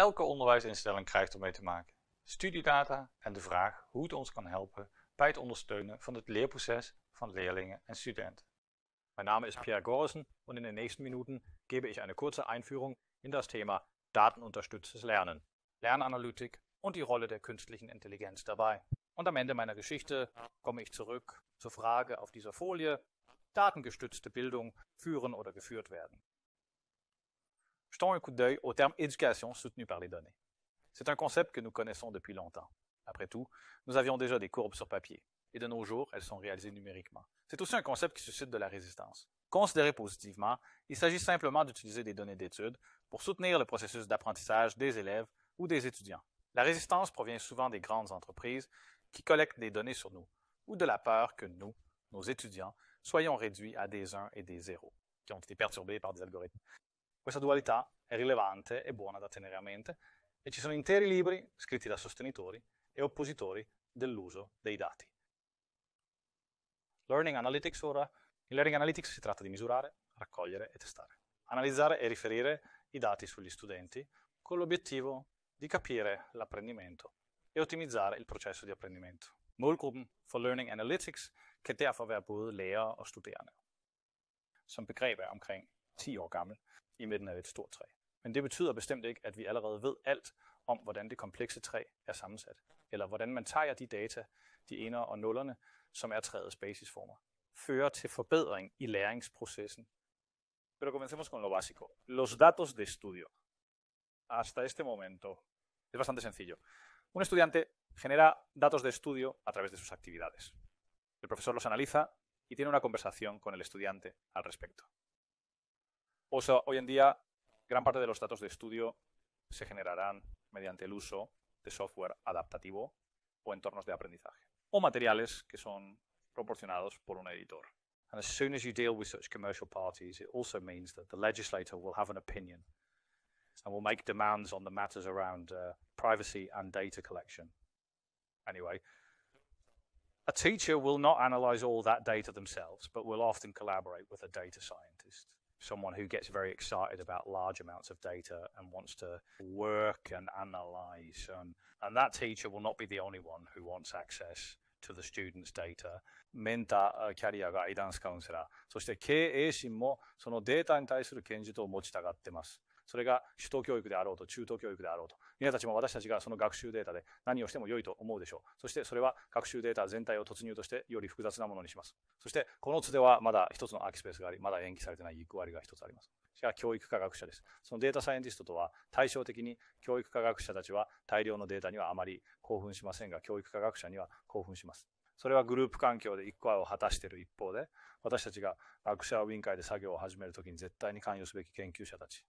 Elke onderwijsinstelling krijgt ermee te maken. Studiedata en de vraag hoe het ons kan helpen bij het ondersteunen van het leerproces van Lehrlinge und Studenten. Mein Name ist Pierre Gorissen und in den nächsten Minuten gebe ich eine kurze Einführung in das Thema datenunterstütztes Lernen, Lernanalytik und die Rolle der künstlichen Intelligenz dabei. Und am Ende meiner Geschichte komme ich zurück zur Frage auf dieser Folie, datengestützte Bildung führen oder geführt werden. Jetons un coup d'œil au terme éducation soutenue par les données. C'est un concept que nous connaissons depuis longtemps. Après tout, nous avions déjà des courbes sur papier, et de nos jours, elles sont réalisées numériquement. C'est aussi un concept qui suscite de la résistance. Considéré positivement, il s'agit simplement d'utiliser des données d'études pour soutenir le processus d'apprentissage des élèves ou des étudiants. La résistance provient souvent des grandes entreprises qui collectent des données sur nous, ou de la peur que nous, nos étudiants, soyons réduits à des 1 et des 0, qui ont été perturbés par des algorithmes. Questa dualità è rilevante e buona da tenere a mente e ci sono interi libri scritti da sostenitori e oppositori dell'uso dei dati. Learning Analytics ora. In Learning Analytics si tratta di misurare, raccogliere e testare. Analizzare e riferire i dati sugli studenti con l'obiettivo di capire l'apprendimento e ottimizzare il processo di apprendimento. Målgruppen for Learning Analytics kan derfor være både lærere og studerende. Som begreb er omkring 10 år gammel i midten af et stort træ. Men det betyder bestemt ikke, at vi allerede ved alt om, hvordan det komplekse træ er sammensat, eller hvordan man tager de data, de ener og nullerne, som er træets basisformer, fører til forbedring i læringsprocessen. Pero comencemos con lo básico. Los datos de estudio. Hasta este momento es bastante sencillo. Un estudiante genera datos de estudio a través de sus actividades. El profesor los analiza y tiene una conversación con el estudiante al respecto. O sea, hoy en día, gran parte de los datos de estudio se generarán mediante el uso de software adaptativo o entornos de aprendizaje, o materiales que son proporcionados por un editor. And as soon as you deal with such commercial parties, it also means that the legislator will have an opinion and will make demands on the matters around uh, privacy and data collection. Anyway, a teacher will not analyze all that data themselves, but will often collaborate with a data scientist someone who gets very excited about large amounts of data and wants to work and analyze. And, and that teacher will not be the only one who wants access to the students' data メンター、キャリアがガイダンスカウンセラー、そして経営心もそのデータに対する顕示度を持ちたがってます。それが首都教育であろうと中等教育であろうと皆たちも私たちがその学習データで何をしても良いと思うでしょうそしてそれは学習データ全体を突入としてより複雑なものにしますそしてこの図ではまだ一つの空きスペースがありまだ延期されてない役割が一つありますじゃあ教育科学者ですそのデータサイエンティストとは対照的に教育科学者たちは大量のデータにはあまり興奮しませんが教育科学者には興奮しますそれはグループ環境で一個を果たしている一方で、私たちが学者委員会で作業を始めるときに絶対に関与すべき研究者たち、